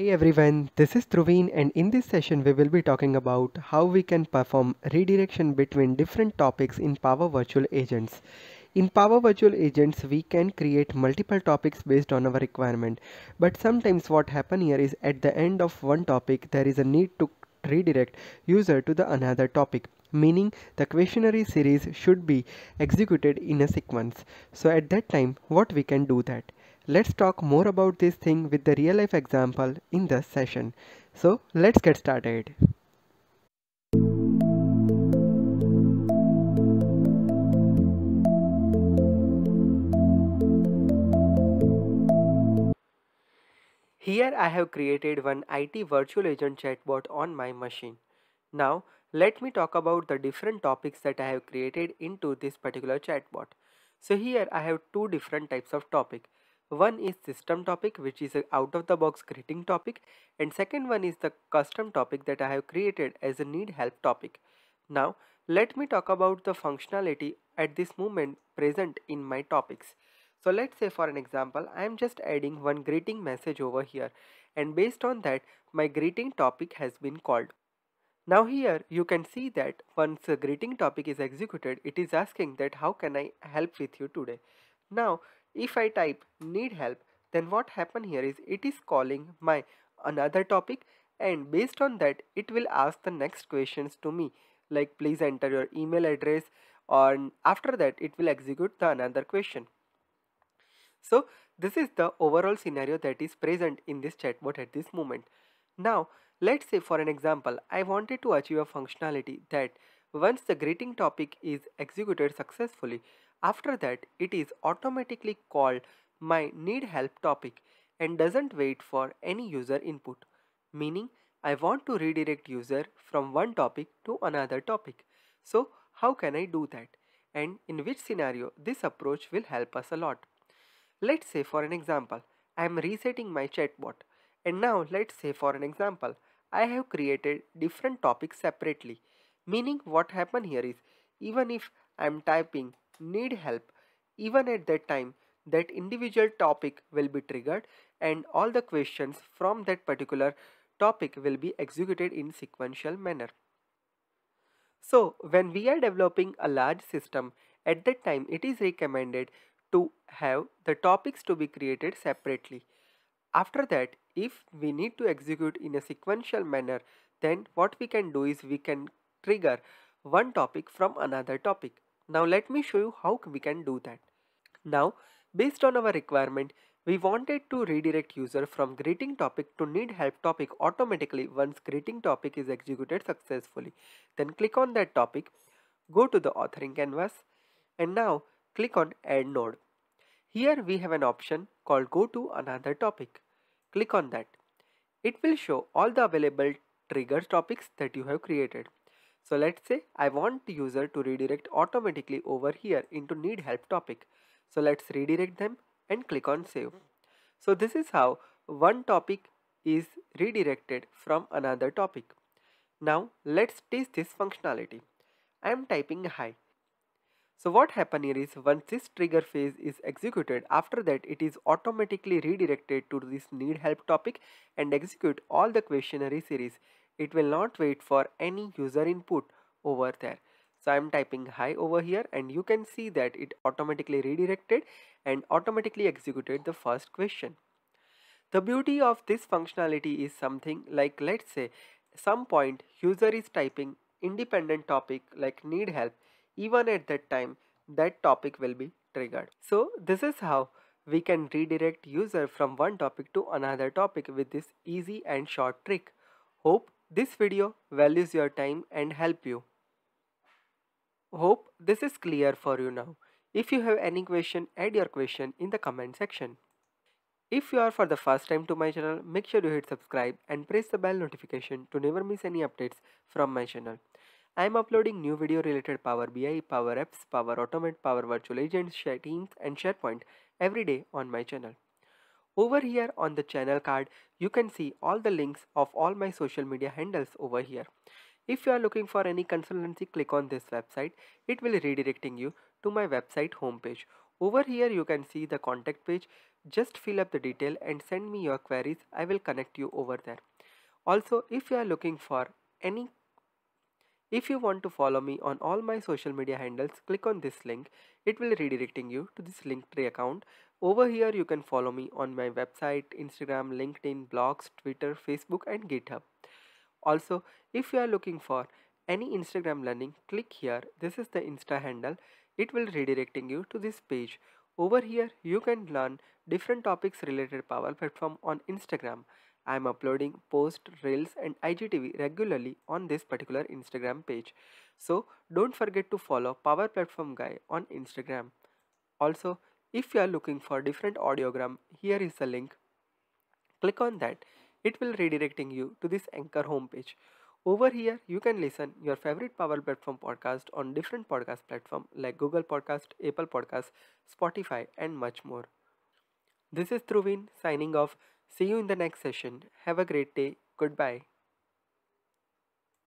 Hey everyone, this is Truveen and in this session we will be talking about how we can perform redirection between different topics in Power Virtual Agents. In Power Virtual Agents, we can create multiple topics based on our requirement. But sometimes what happen here is at the end of one topic, there is a need to redirect user to the another topic meaning the questionnaire series should be executed in a sequence so at that time what we can do that Let's talk more about this thing with the real life example in this session. So let's get started. Here I have created one IT virtual agent chatbot on my machine. Now let me talk about the different topics that I have created into this particular chatbot. So here I have two different types of topic. One is system topic which is out of the box greeting topic and second one is the custom topic that I have created as a need help topic. Now let me talk about the functionality at this moment present in my topics. So let's say for an example I am just adding one greeting message over here and based on that my greeting topic has been called. Now here you can see that once a greeting topic is executed it is asking that how can I help with you today. Now if I type need help, then what happen here is it is calling my another topic and based on that it will ask the next questions to me like please enter your email address or after that it will execute the another question. So this is the overall scenario that is present in this chatbot at this moment. Now let's say for an example I wanted to achieve a functionality that once the greeting topic is executed successfully after that, it is automatically called my need help topic and doesn't wait for any user input, meaning I want to redirect user from one topic to another topic. So how can I do that? And in which scenario this approach will help us a lot. Let's say for an example, I am resetting my chatbot. And now let's say for an example, I have created different topics separately. Meaning what happen here is, even if I am typing need help even at that time that individual topic will be triggered and all the questions from that particular topic will be executed in sequential manner. So when we are developing a large system at that time it is recommended to have the topics to be created separately. After that if we need to execute in a sequential manner then what we can do is we can trigger one topic from another topic. Now let me show you how we can do that. Now based on our requirement, we wanted to redirect user from greeting topic to need help topic automatically once greeting topic is executed successfully. Then click on that topic, go to the authoring canvas and now click on add node. Here we have an option called go to another topic. Click on that. It will show all the available trigger topics that you have created. So let's say I want the user to redirect automatically over here into need help topic. So let's redirect them and click on save. So this is how one topic is redirected from another topic. Now let's test this functionality. I am typing hi. So what happen here is once this trigger phase is executed, after that it is automatically redirected to this need help topic and execute all the questionnaire series it will not wait for any user input over there so I'm typing hi over here and you can see that it automatically redirected and automatically executed the first question. The beauty of this functionality is something like let's say some point user is typing independent topic like need help even at that time that topic will be triggered. So this is how we can redirect user from one topic to another topic with this easy and short trick. Hope this video values your time and help you. Hope this is clear for you now. If you have any question, add your question in the comment section. If you are for the first time to my channel, make sure you hit subscribe and press the bell notification to never miss any updates from my channel. I am uploading new video related Power BI, Power Apps, Power Automate, Power Virtual Agents, Teams and SharePoint every day on my channel. Over here on the channel card, you can see all the links of all my social media handles over here. If you are looking for any consultancy, click on this website. It will redirecting you to my website homepage. Over here you can see the contact page. Just fill up the detail and send me your queries. I will connect you over there. Also, if you are looking for any if you want to follow me on all my social media handles, click on this link. It will redirecting you to this Linktree account. Over here you can follow me on my website, Instagram, LinkedIn, blogs, Twitter, Facebook and GitHub. Also, if you are looking for any Instagram learning, click here. This is the Insta handle. It will redirecting you to this page. Over here you can learn different topics related Power Platform on Instagram. I am uploading post, reels and IGTV regularly on this particular Instagram page. So don't forget to follow Power Platform Guy on Instagram. Also, if you are looking for different audiogram, here is the link. Click on that. It will redirecting you to this Anchor homepage. Over here, you can listen your favorite Power Platform podcast on different podcast platform like Google Podcast, Apple Podcast, Spotify and much more. This is Truvin signing off. See you in the next session. Have a great day. Goodbye.